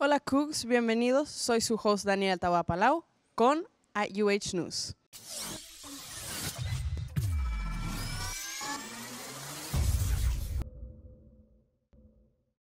Hola Cooks, bienvenidos. Soy su host Daniel Tabapalau con Auh News.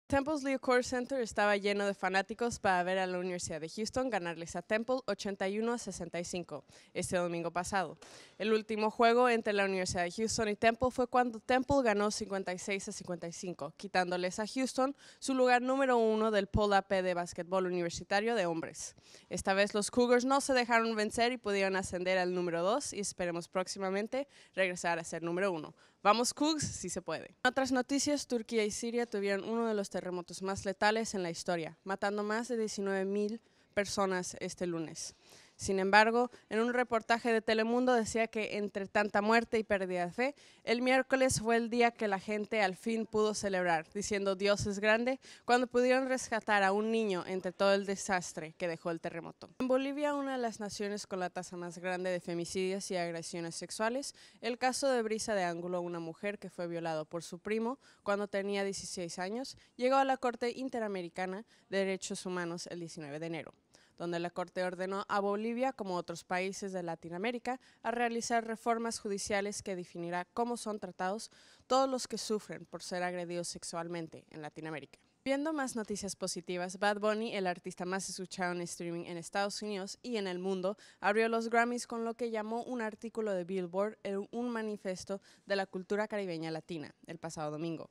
Temple's Lee Core Center estaba lleno de fanáticos para ver a la Universidad de Houston ganarles a Temple 81 a 65 este domingo pasado. El último juego entre la Universidad de Houston y Temple fue cuando Temple ganó 56 a 55, quitándoles a Houston su lugar número uno del Pole AP de básquetbol universitario de hombres. Esta vez los Cougars no se dejaron vencer y pudieron ascender al número dos y esperemos próximamente regresar a ser número uno. Vamos Cougs, si se puede. otras noticias, Turquía y Siria tuvieron uno de los terremotos más letales en la historia, matando más de 19.000 personas este lunes. Sin embargo, en un reportaje de Telemundo decía que entre tanta muerte y pérdida de fe, el miércoles fue el día que la gente al fin pudo celebrar, diciendo Dios es grande, cuando pudieron rescatar a un niño entre todo el desastre que dejó el terremoto. En Bolivia, una de las naciones con la tasa más grande de femicidios y agresiones sexuales, el caso de Brisa de Ángulo, una mujer que fue violada por su primo cuando tenía 16 años, llegó a la Corte Interamericana de Derechos Humanos el 19 de enero donde la Corte ordenó a Bolivia, como otros países de Latinoamérica, a realizar reformas judiciales que definirá cómo son tratados todos los que sufren por ser agredidos sexualmente en Latinoamérica. Viendo más noticias positivas, Bad Bunny, el artista más escuchado en streaming en Estados Unidos y en el mundo, abrió los Grammys con lo que llamó un artículo de Billboard un manifesto de la cultura caribeña latina el pasado domingo.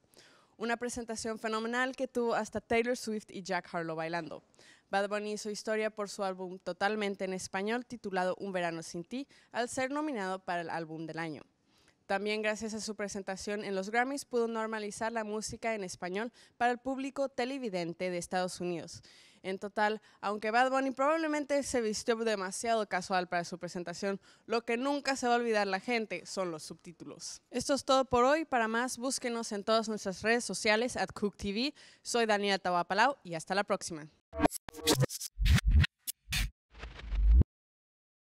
Una presentación fenomenal que tuvo hasta Taylor Swift y Jack Harlow bailando. Bad Bunny hizo historia por su álbum totalmente en español titulado Un verano sin ti, al ser nominado para el álbum del año. También gracias a su presentación en los Grammys pudo normalizar la música en español para el público televidente de Estados Unidos. En total, aunque Bad Bunny probablemente se vistió demasiado casual para su presentación, lo que nunca se va a olvidar la gente son los subtítulos. Esto es todo por hoy. Para más, búsquenos en todas nuestras redes sociales at Soy Daniela Tabapalau y hasta la próxima.